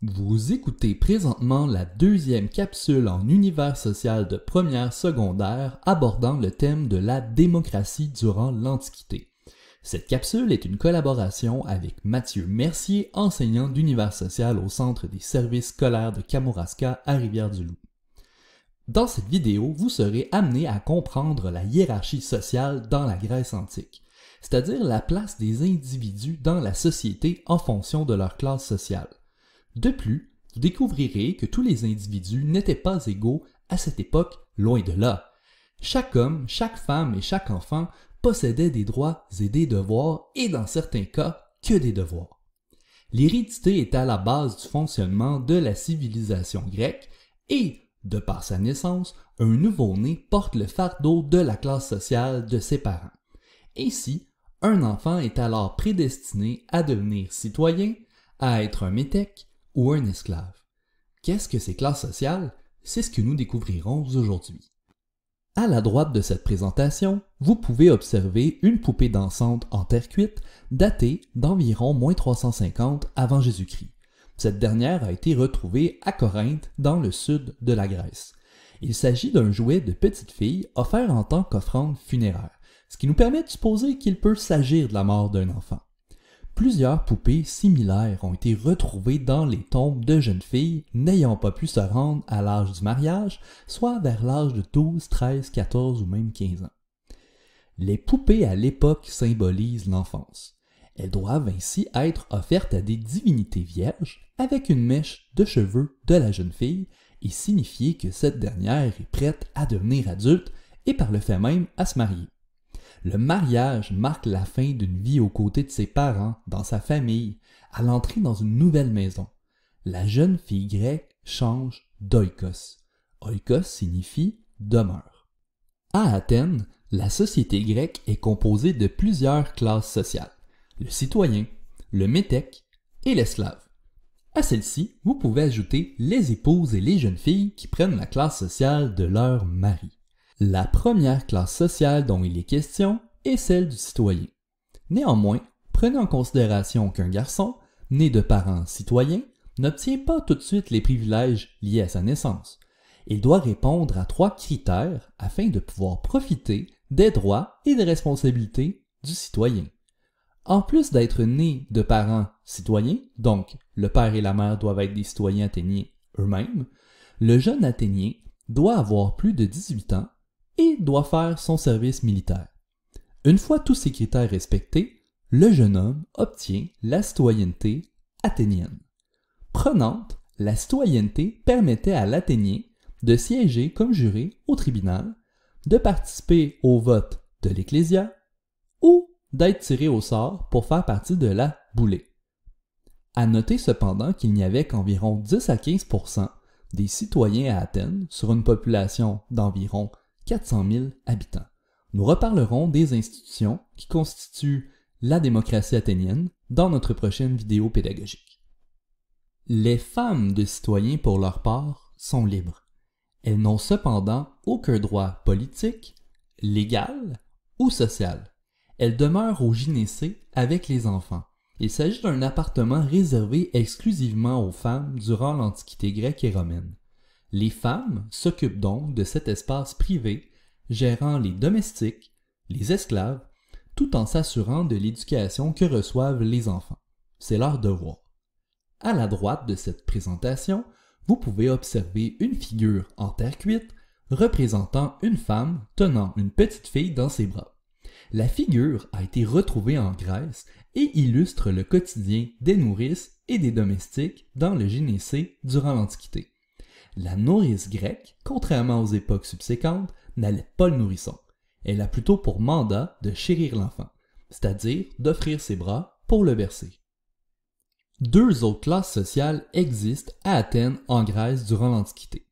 Vous écoutez présentement la deuxième capsule en univers social de première secondaire abordant le thème de la démocratie durant l'Antiquité. Cette capsule est une collaboration avec Mathieu Mercier, enseignant d'univers social au Centre des services scolaires de Kamouraska à Rivière-du-Loup. Dans cette vidéo, vous serez amené à comprendre la hiérarchie sociale dans la Grèce antique, c'est-à-dire la place des individus dans la société en fonction de leur classe sociale. De plus, vous découvrirez que tous les individus n'étaient pas égaux à cette époque, loin de là. Chaque homme, chaque femme et chaque enfant possédait des droits et des devoirs, et dans certains cas, que des devoirs. L'hérédité est à la base du fonctionnement de la civilisation grecque, et, de par sa naissance, un nouveau-né porte le fardeau de la classe sociale de ses parents. Ainsi, un enfant est alors prédestiné à devenir citoyen, à être un métèque, ou un esclave. Qu'est-ce que ces classes sociales C'est ce que nous découvrirons aujourd'hui. À la droite de cette présentation, vous pouvez observer une poupée dansante en terre cuite datée d'environ moins 350 avant Jésus-Christ. Cette dernière a été retrouvée à Corinthe, dans le sud de la Grèce. Il s'agit d'un jouet de petite fille offert en tant qu'offrande funéraire, ce qui nous permet de supposer qu'il peut s'agir de la mort d'un enfant plusieurs poupées similaires ont été retrouvées dans les tombes de jeunes filles n'ayant pas pu se rendre à l'âge du mariage, soit vers l'âge de 12, 13, 14 ou même 15 ans. Les poupées à l'époque symbolisent l'enfance. Elles doivent ainsi être offertes à des divinités vierges avec une mèche de cheveux de la jeune fille et signifier que cette dernière est prête à devenir adulte et par le fait même à se marier. Le mariage marque la fin d'une vie aux côtés de ses parents, dans sa famille, à l'entrée dans une nouvelle maison. La jeune fille grecque change d'oikos. Oikos signifie demeure. À Athènes, la société grecque est composée de plusieurs classes sociales. Le citoyen, le métèque et l'esclave. À celle-ci, vous pouvez ajouter les épouses et les jeunes filles qui prennent la classe sociale de leur mari. La première classe sociale dont il est question est celle du citoyen. Néanmoins, prenez en considération qu'un garçon, né de parents citoyens, n'obtient pas tout de suite les privilèges liés à sa naissance. Il doit répondre à trois critères afin de pouvoir profiter des droits et des responsabilités du citoyen. En plus d'être né de parents citoyens, donc le père et la mère doivent être des citoyens athéniens eux-mêmes, le jeune athénien doit avoir plus de 18 ans et doit faire son service militaire. Une fois tous ces critères respectés, le jeune homme obtient la citoyenneté athénienne. Prenante, la citoyenneté permettait à l'Athénien de siéger comme juré au tribunal, de participer au vote de l'Ecclésia ou d'être tiré au sort pour faire partie de la boulée. À noter cependant qu'il n'y avait qu'environ 10 à 15 des citoyens à Athènes sur une population d'environ 400 000 habitants. Nous reparlerons des institutions qui constituent la démocratie athénienne dans notre prochaine vidéo pédagogique. Les femmes de citoyens, pour leur part, sont libres. Elles n'ont cependant aucun droit politique, légal ou social. Elles demeurent au gynécée avec les enfants. Il s'agit d'un appartement réservé exclusivement aux femmes durant l'Antiquité grecque et romaine. Les femmes s'occupent donc de cet espace privé, gérant les domestiques, les esclaves, tout en s'assurant de l'éducation que reçoivent les enfants. C'est leur devoir. À la droite de cette présentation, vous pouvez observer une figure en terre cuite représentant une femme tenant une petite fille dans ses bras. La figure a été retrouvée en Grèce et illustre le quotidien des nourrices et des domestiques dans le Génécée durant l'Antiquité. La nourrice grecque, contrairement aux époques subséquentes, n'allait pas le nourrisson. Elle a plutôt pour mandat de chérir l'enfant, c'est-à-dire d'offrir ses bras pour le bercer. Deux autres classes sociales existent à Athènes en Grèce durant l'Antiquité,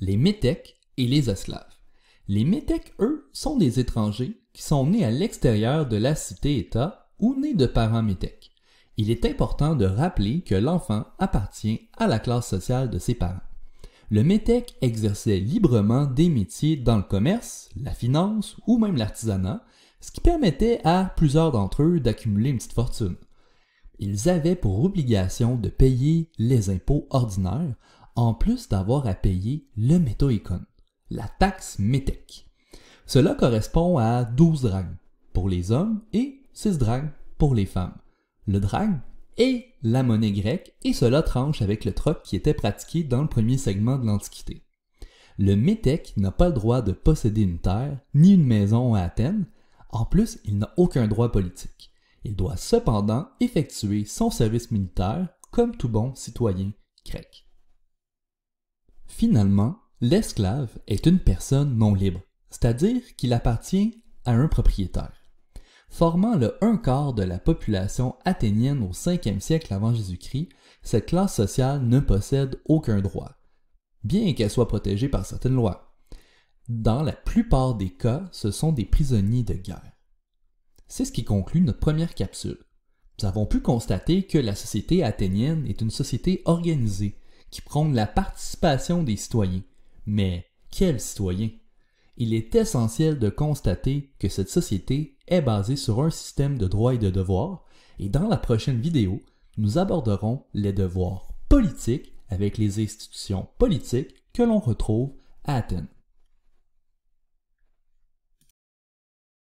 les métèques et les esclaves. Les métèques, eux, sont des étrangers qui sont nés à l'extérieur de la cité-État ou nés de parents métèques. Il est important de rappeler que l'enfant appartient à la classe sociale de ses parents le METEC exerçait librement des métiers dans le commerce, la finance ou même l'artisanat, ce qui permettait à plusieurs d'entre eux d'accumuler une petite fortune. Ils avaient pour obligation de payer les impôts ordinaires, en plus d'avoir à payer le métoicon, la taxe METEC. Cela correspond à 12 drachmes pour les hommes et 6 drachmes pour les femmes. Le drachme et la monnaie grecque, et cela tranche avec le troc qui était pratiqué dans le premier segment de l'Antiquité. Le métèque n'a pas le droit de posséder une terre ni une maison à Athènes, en plus il n'a aucun droit politique. Il doit cependant effectuer son service militaire comme tout bon citoyen grec. Finalement, l'esclave est une personne non libre, c'est-à-dire qu'il appartient à un propriétaire. Formant le un quart de la population athénienne au 5e siècle avant Jésus-Christ, cette classe sociale ne possède aucun droit, bien qu'elle soit protégée par certaines lois. Dans la plupart des cas, ce sont des prisonniers de guerre. C'est ce qui conclut notre première capsule. Nous avons pu constater que la société athénienne est une société organisée qui prône la participation des citoyens. Mais quels citoyens il est essentiel de constater que cette société est basée sur un système de droits et de devoirs, et dans la prochaine vidéo, nous aborderons les devoirs politiques avec les institutions politiques que l'on retrouve à Athènes.